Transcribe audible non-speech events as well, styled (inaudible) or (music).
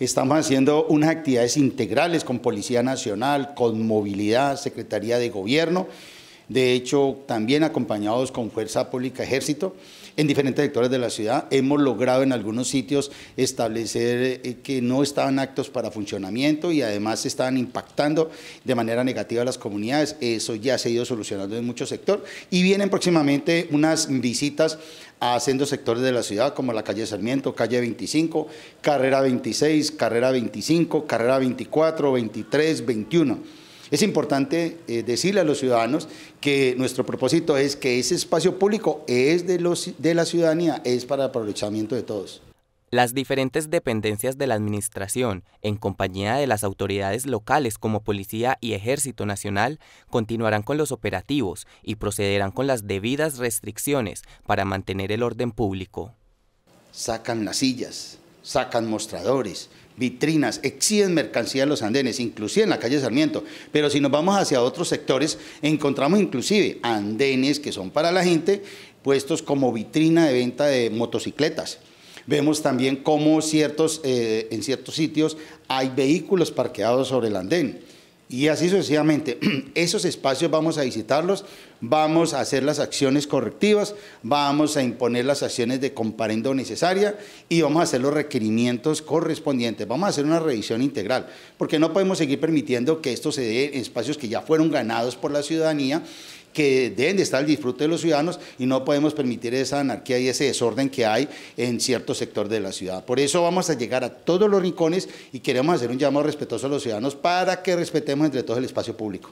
Estamos haciendo unas actividades integrales con Policía Nacional, con Movilidad, Secretaría de Gobierno de hecho también acompañados con Fuerza Pública Ejército, en diferentes sectores de la ciudad. Hemos logrado en algunos sitios establecer eh, que no estaban actos para funcionamiento y además estaban impactando de manera negativa a las comunidades. Eso ya se ha ido solucionando en muchos sectores y vienen próximamente unas visitas a haciendo sectores de la ciudad como la calle Sarmiento, calle 25, carrera 26, carrera 25, carrera 24, 23, 21. Es importante eh, decirle a los ciudadanos que nuestro propósito es que ese espacio público es de, los, de la ciudadanía, es para el aprovechamiento de todos. Las diferentes dependencias de la Administración, en compañía de las autoridades locales como Policía y Ejército Nacional, continuarán con los operativos y procederán con las debidas restricciones para mantener el orden público. Sacan las sillas, sacan mostradores, vitrinas, exhiben mercancía en los andenes, inclusive en la calle Sarmiento. Pero si nos vamos hacia otros sectores, encontramos inclusive andenes que son para la gente, puestos como vitrina de venta de motocicletas. Vemos también cómo ciertos, eh, en ciertos sitios hay vehículos parqueados sobre el andén y así sucesivamente. (clears throat) Esos espacios vamos a visitarlos, vamos a hacer las acciones correctivas, vamos a imponer las acciones de comparendo necesaria y vamos a hacer los requerimientos correspondientes. Vamos a hacer una revisión integral, porque no podemos seguir permitiendo que esto se dé en espacios que ya fueron ganados por la ciudadanía que deben de estar al disfrute de los ciudadanos y no podemos permitir esa anarquía y ese desorden que hay en cierto sector de la ciudad. Por eso vamos a llegar a todos los rincones y queremos hacer un llamado respetuoso a los ciudadanos para que respetemos entre todos el espacio público.